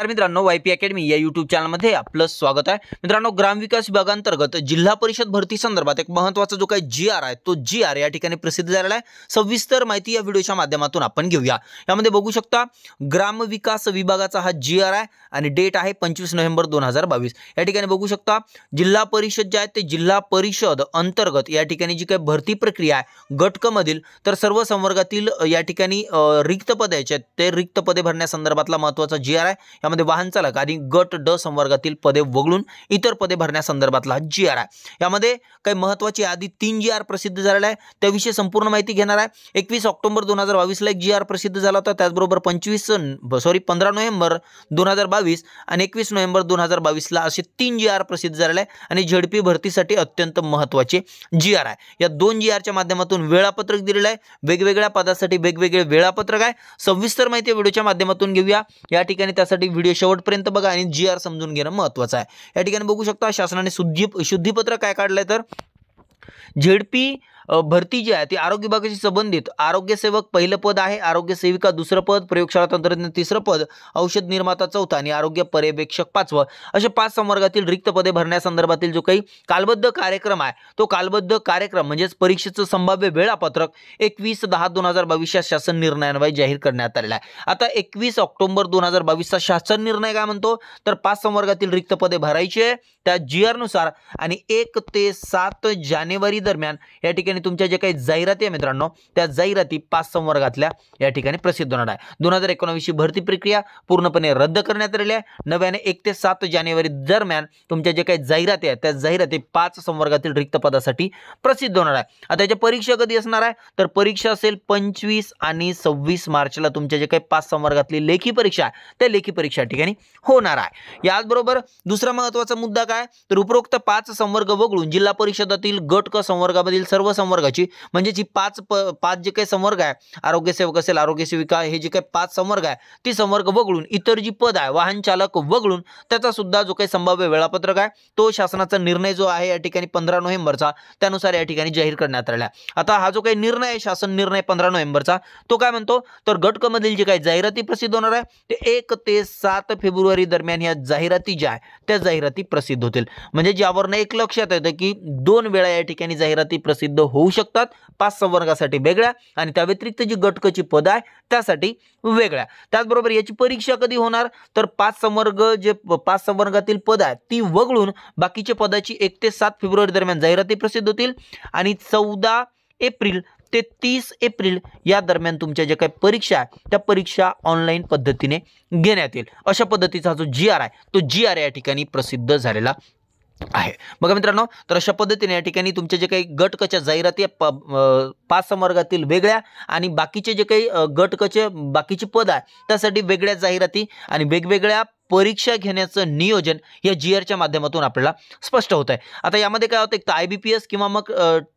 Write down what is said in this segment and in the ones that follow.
तर मित्रांनो Y P academy या युट्यूब चॅनलमध्ये आपलं स्वागत आहे मित्रांनो ग्रामविकास विभागांतर्गत जिल्हा परिषद भरती संदर्भात एक महत्त्वाचा जो काही जी आर आहे तो जी आर या ठिकाणी प्रसिद्ध झालेला आहे सविस्तर माहिती या व्हिडिओच्या माध्यमातून आपण घेऊया यामध्ये बघू शकता ग्रामविकास विभागाचा हा जी आर आहे आणि डेट आहे पंचवीस नोव्हेंबर दोन हजार बावीस या ठिकाणी बघू शकता जिल्हा परिषद जे आहे ते जिल्हा परिषद अंतर्गत या ठिकाणी जी काही भरती प्रक्रिया आहे गटकमधील तर सर्व संवर्गातील या ठिकाणी रिक्त पदे आहेत ते रिक्त पदे भरण्यासंदर्भातला महत्त्वाचा जी आर आहे यामध्ये वाहन चालक आणि गट ड संवर्गातील पदे वगळून इतर पदे भरण्यासंदर्भातला जी आर आहे यामध्ये काही महत्त्वाची यादी तीन जी आर प्रसिद्ध झालेला आहे त्याविषयी संपूर्ण माहिती घेणार आहे एकवीस ऑक्टोबर दोन हजार बावीसला एक जी आर प्रसिद्ध झाला होता त्याचबरोबर पंचवीस सॉरी पंधरा नोव्हेंबर दोन हजार बावीस आणि एकवीस नोव्हेंबर दोन हजार बावीसला असे तीन जी आर प्रसिद्ध झालेला आहे आणि झेडपी भरतीसाठी अत्यंत महत्त्वाचे जी आर आहे या दोन जी आरच्या माध्यमातून वेळापत्रक दिलेलं आहे वेगवेगळ्या पदासाठी वेगवेगळे वेळापत्रक आहे सविस्तर माहिती व्हिडिओच्या माध्यमातून घेऊया या ठिकाणी त्यासाठी व्हिडिओ शेवटपर्यंत बघा आणि जी आर समजून घेणं महत्त्वाचं आहे या ठिकाणी बघू शकता शासनाने शुद्धी शुद्धीपत्र काय काढलंय तर झेडपी भरती जी आहे ती आरोग्य विभागाशी संबंधित आरोग्यसेवक पहिलं पद आहे आरोग्य सेविका दुसरं पद प्रयोगशाळा तंत्रज्ञान तिसरं पद औषध निर्माता चौथा आणि आरोग्य पर्यवेक्षक पाचवं असे पाच संवर्गातील रिक्त पदे भरण्यासंदर्भातील जो काही कालबद्ध कार्यक्रम आहे तो कालबद्ध कार्यक्रम म्हणजेच परीक्षेचं संभाव्य वेळापत्रक एकवीस दहा दोन हजार बावीसच्या शासन निर्णयान्वये जाहीर करण्यात आलेला आहे आता एकवीस ऑक्टोबर दोन हजार बावीसचा शासन निर्णय काय म्हणतो तर पाच संवर्गातील रिक्त पदे भरायची आहे त्या जी आरनुसार आणि एक ते सात जानेवारी दरम्यान या ठिकाणी आणि तुमच्या जे काही जाहिराती आहे मित्रांनो त्या जाहिराती पाच संवर्गातल्या या ठिकाणी प्रसिद्ध होणार आहे दोन हजार एकोणावीसची भरती प्रक्रिया पूर्णपणे रद्द करण्यात आलेली आहे नव्याने एक ते सात जानेवारी दरम्यान तुमच्या जे काही जाहिराती आहेत त्या जाहिराती पाच संवर्गातील रिक्त पदासाठी प्रसिद्ध होणार आहे आता त्याच्या परीक्षा कधी असणार आहे तर परीक्षा असेल पंचवीस आणि सव्वीस मार्चला तुमच्या जे काही पाच संवर्गातली लेखी परीक्षा आहे त्या लेखी परीक्षा ठिकाणी होणार आहे याचबरोबर दुसरा महत्त्वाचा मुद्दा काय तर उपरोक्त पाच संवर्ग वगळून जिल्हा परिषदातील गट क संवर्गामधील सर्व संवर्गाची म्हणजे जी पाच प पाच जे काही संवर्ग आहे आरोग्य सेवक असेल आरोग्य सेविका हे जे काही पाच संवर्ग आहे ती संवर्ग वगळून इतर जी पद आहे वाहन चालक वगळून त्याचा सुद्धा जो काही संभाव्य वेळापत्रक आहे तो शासनाचा निर्णय जो आहे या ठिकाणी पंधरा नोव्हेंबरचा त्यानुसार या ठिकाणी जाहीर करण्यात आला आता हा जो काही निर्णय शासन निर्णय पंधरा नोव्हेंबरचा तो काय म्हणतो तर गटकमधील जी काही जाहिराती प्रसिद्ध होणार आहे ते एक ते सात फेब्रुवारी दरम्यान या जाहिराती ज्या आहे त्या जाहिराती प्रसिद्ध होतील म्हणजे ज्यावरनं एक लक्षात येतं की दोन वेळा या ठिकाणी जाहिराती प्रसिद्ध होऊ शकतात पाच संवर्गासाठी वेगळ्या आणि त्या व्यतिरिक्त जी गटकची पद आहे त्यासाठी वेगळ्या त्याचबरोबर याची परीक्षा कधी होणार तर पाच संवर्ग जे पाच संवर्गातील पद आहेत ती वगळून बाकीच्या पदाची एक ते सात फेब्रुवारी दरम्यान जाहिराती प्रसिद्ध होतील आणि चौदा एप्रिल ते तीस एप्रिल या दरम्यान तुमच्या ज्या काही परीक्षा आहे त्या परीक्षा ऑनलाईन पद्धतीने घेण्यात येईल अशा पद्धतीचा जो जी आर आहे तो जी आर या ठिकाणी प्रसिद्ध झालेला आहे बघा मित्रांनो तर अशा पद्धतीने या ठिकाणी तुमचे जे काही गटकच्या जाहिराती प पाच संवर्गातील वेगळ्या आणि बाकीचे जे काही गटकचे बाकीचे पद आहे त्यासाठी वेगळ्या जाहिराती आणि वेगवेगळ्या परीक्षा घेण्याचं नियोजन या जी आरच्या माध्यमातून आपल्याला स्पष्ट होत आहे आता यामध्ये काय होतं एक तर आय बी पी एस किंवा मग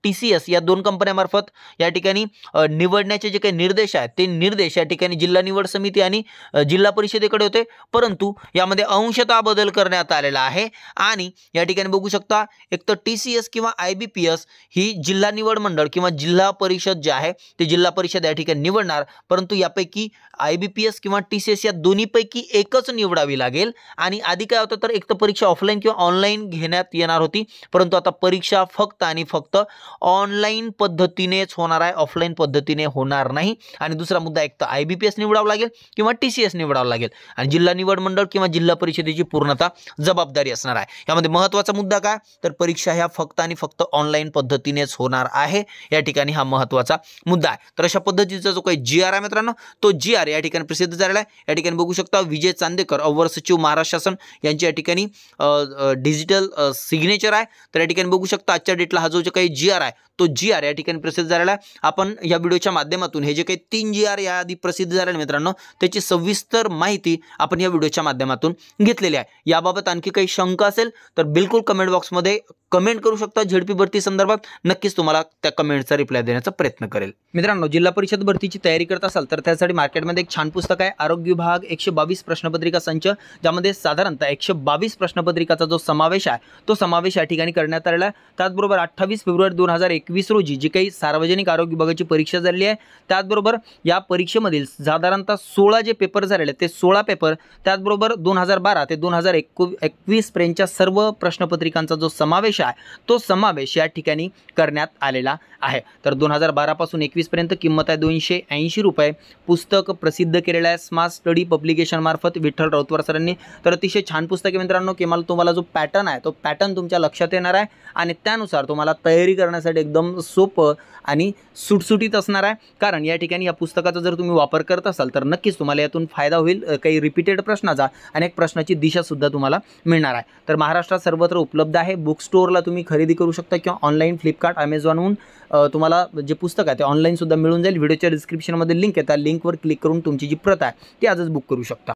टी सी एस या दोन कंपन्यामार्फत या ठिकाणी निवडण्याचे जे काही निर्देश आहेत ते निर्देश या ठिकाणी जिल्हा निवड समिती आणि जिल्हा परिषदेकडे होते परंतु यामध्ये अंशतः बदल करण्यात आलेला आहे आणि या ठिकाणी बघू शकता एक तर टी सी एस किंवा आय बी पी एस ही जिल्हा निवड मंडळ किंवा जिल्हा परिषद जे आहे ते जिल्हा परिषद या ठिकाणी निवडणार परंतु यापैकी आय बी पी एस किंवा टी सी एस या दोन्हीपैकी एकच निवडावी लागेल आणि आधी काय होतं तर एक तर परीक्षा ऑफलाईन किंवा ऑनलाईन घेण्यात येणार होती परंतु आता परीक्षा फक्त आणि फक्त ऑनलाईन पद्धतीनेच होणार आहे ऑफलाईन पद्धतीने होणार नाही आणि दुसरा मुद्दा एक तर आय बी निवडावं लागेल किंवा टी सी एस निवडावं लागेल आणि जिल्हा निवड मंडळ किंवा जिल्हा परिषदेची पूर्णता जबाबदारी असणार आहे यामध्ये महत्त्वाचा मुद्दा काय तर परीक्षा ह्या फक्त आणि फक्त ऑनलाईन पद्धतीनेच होणार आहे या ठिकाणी हा महत्त्वाचा मुद्दा आहे तर अशा पद्धतीचा जो काही जी आर आहे मित्रांनो तो जी आर या ठिकाणी प्रसिद्ध झालेला आहे या ठिकाणी बघू शकता विजय चांदेकर अव्वल सचिव महाराष्ट्र शासन यांची या ठिकाणी डिजिटल सिग्नेचर आहे तर या ठिकाणी बघू शकता आजच्या डेटला हा जो जो काही जी आर आहे तो जी आर या ठिकाणी प्रसिद्ध झालेला आहे आपण या व्हिडिओच्या माध्यमातून हे जे काही तीन जी आर याआधी प्रसिद्ध झालेले मित्रांनो त्याची सविस्तर माहिती आपण या व्हिडिओच्या माध्यमातून घेतलेली आहे याबाबत आणखी काही शंका असेल तर बिलकुल कमेंट बॉक्समध्ये कमेंट करू शकता झेडपी भरती संदर्भात नक्कीच तुम्हाला त्या कमेंटचा रिप्लाय देण्याचा प्रयत्न करेल मित्रांनो जिल्हा परिषद भरतीची तयारी करत असाल तर त्यासाठी मार्केटमध्ये एक छान पुस्तक आहे आरोग्य विभाग एकशे बावीस प्रश्नपत्रिका संच ज्यामध्ये साधारणतः एकशे बावीस प्रश्नपत्रिकाचा जो समावेश आहे तो समावेश या ठिकाणी करण्यात आलेला आहे त्याचबरोबर अठ्ठावीस फेब्रुवारी दोन हजार एकवीस रोजी जी काही सार्वजनिक आरोग्य विभागाची परीक्षा झाली आहे त्याचबरोबर या परीक्षेमधील साधारणतः सोळा जे पेपर झालेले ते सोळा पेपर त्याचबरोबर दोन हजार बारा ते दोन हजार एकू एकवीस पर्यंतच्या सर्व प्रश्नपत्रिकांचा जो समावेश आहे तो समावेश या ठिकाणी करण्यात आलेला आहे तर दोन हजार बारापासून एकवीसपर्यंत किंमत आहे दोनशे ऐंशी रुपये पुस्तक प्रसिद्ध केलेलं आहे स्मार्ट स्टडी पब्लिकेशन मार्फत विठ्ठल राऊतवर सरांनी तर अतिशय छान पुस्तक आहे मित्रांनो की मला तुम्हाला जो पॅटर्न आहे तो पॅटर्न तुमच्या लक्षात येणार आहे आणि त्यानुसार तुम्हाला तयारी करण्यासाठी एकदम सोपं आणि सुटसुटीत असणार आहे कारण या ठिकाणी या पुस्तकाचा जर तुम्ही वापर करत असाल तर नक्कीच तुम्हाला यातून फायदा होईल काही रिपीटेड प्रश्नाचा एक प्रश्नाची दिशासुद्धा तुम्हाला मिळणार आहे तर महाराष्ट्रात सर्वत्र उपलब्ध आहे बुक स्टोअरला तुम्ही खरेदी करू शकता किंवा ऑनलाईन फ्लिपकार्ट अमेझॉनहून तुम्हाला जे पुस्तक आहे ते ऑनलाईनसुद्धा मिळून जाईल व्हिडिओच्या डिस्क्रिप्शनमध्ये लिंक आहे त्या लिंकवर क्लिक करून तुमची जी प्रत आहे ती आजच बुक करू शकता